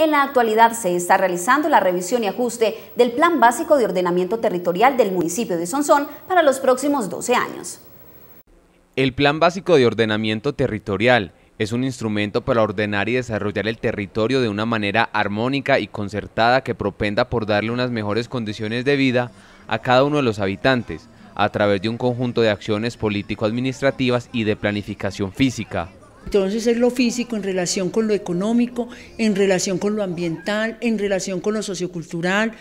En la actualidad se está realizando la revisión y ajuste del Plan Básico de Ordenamiento Territorial del municipio de Sonsón para los próximos 12 años. El Plan Básico de Ordenamiento Territorial es un instrumento para ordenar y desarrollar el territorio de una manera armónica y concertada que propenda por darle unas mejores condiciones de vida a cada uno de los habitantes, a través de un conjunto de acciones político-administrativas y de planificación física. Entonces es lo físico en relación con lo económico, en relación con lo ambiental, en relación con lo sociocultural,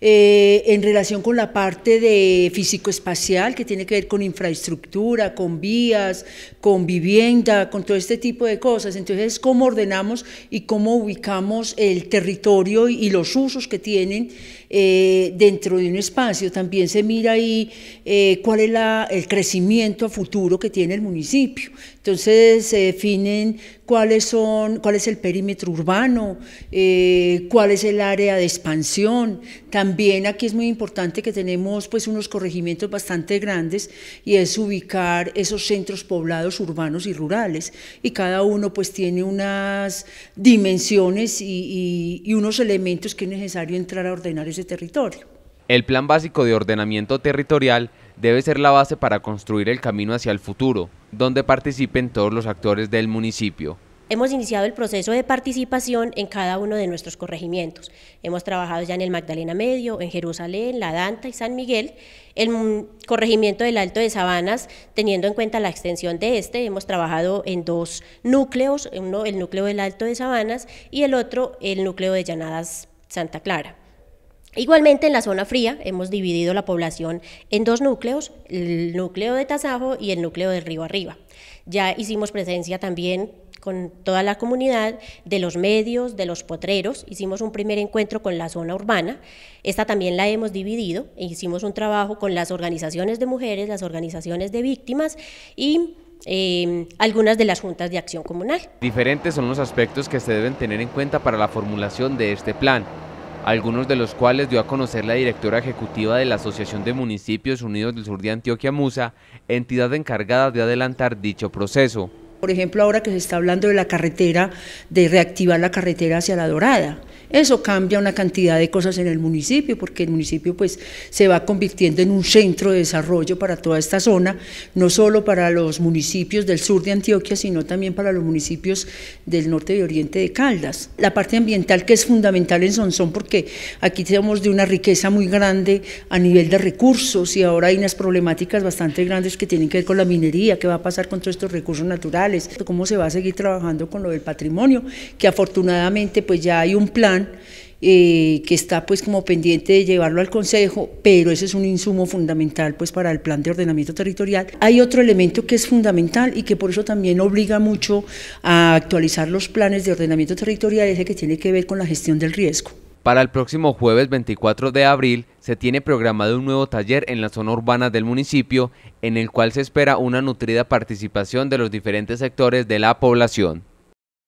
eh, en relación con la parte de físico-espacial que tiene que ver con infraestructura, con vías, con vivienda, con todo este tipo de cosas. Entonces cómo ordenamos y cómo ubicamos el territorio y los usos que tienen eh, dentro de un espacio. También se mira ahí eh, cuál es la, el crecimiento a futuro que tiene el municipio. Entonces se definen cuáles son, cuál es el perímetro urbano, eh, cuál es el área de expansión. También aquí es muy importante que tenemos pues unos corregimientos bastante grandes y es ubicar esos centros poblados urbanos y rurales y cada uno pues tiene unas dimensiones y unos elementos que es necesario entrar a ordenar ese territorio. El plan básico de ordenamiento territorial debe ser la base para construir el camino hacia el futuro, donde participen todos los actores del municipio. Hemos iniciado el proceso de participación en cada uno de nuestros corregimientos. Hemos trabajado ya en el Magdalena Medio, en Jerusalén, La Danta y San Miguel. El mm, corregimiento del Alto de Sabanas, teniendo en cuenta la extensión de este, hemos trabajado en dos núcleos, uno el núcleo del Alto de Sabanas y el otro el núcleo de Llanadas Santa Clara. Igualmente en la zona fría hemos dividido la población en dos núcleos, el núcleo de Tasajo y el núcleo de Río Arriba. Ya hicimos presencia también con toda la comunidad, de los medios, de los potreros. Hicimos un primer encuentro con la zona urbana. Esta también la hemos dividido. E hicimos un trabajo con las organizaciones de mujeres, las organizaciones de víctimas y em, algunas de las juntas de acción comunal. Diferentes son los aspectos que se deben tener en cuenta para la formulación de este plan algunos de los cuales dio a conocer la directora ejecutiva de la Asociación de Municipios Unidos del Sur de Antioquia Musa, entidad encargada de adelantar dicho proceso. Por ejemplo, ahora que se está hablando de la carretera, de reactivar la carretera hacia La Dorada, eso cambia una cantidad de cosas en el municipio, porque el municipio pues se va convirtiendo en un centro de desarrollo para toda esta zona, no solo para los municipios del sur de Antioquia, sino también para los municipios del norte y oriente de Caldas. La parte ambiental que es fundamental en Sonsón, porque aquí tenemos de una riqueza muy grande a nivel de recursos y ahora hay unas problemáticas bastante grandes que tienen que ver con la minería, que va a pasar con todos estos recursos naturales, cómo se va a seguir trabajando con lo del patrimonio, que afortunadamente pues ya hay un plan eh, que está pues como pendiente de llevarlo al Consejo, pero ese es un insumo fundamental pues para el plan de ordenamiento territorial. Hay otro elemento que es fundamental y que por eso también obliga mucho a actualizar los planes de ordenamiento territorial, ese que tiene que ver con la gestión del riesgo. Para el próximo jueves 24 de abril se tiene programado un nuevo taller en la zona urbana del municipio en el cual se espera una nutrida participación de los diferentes sectores de la población.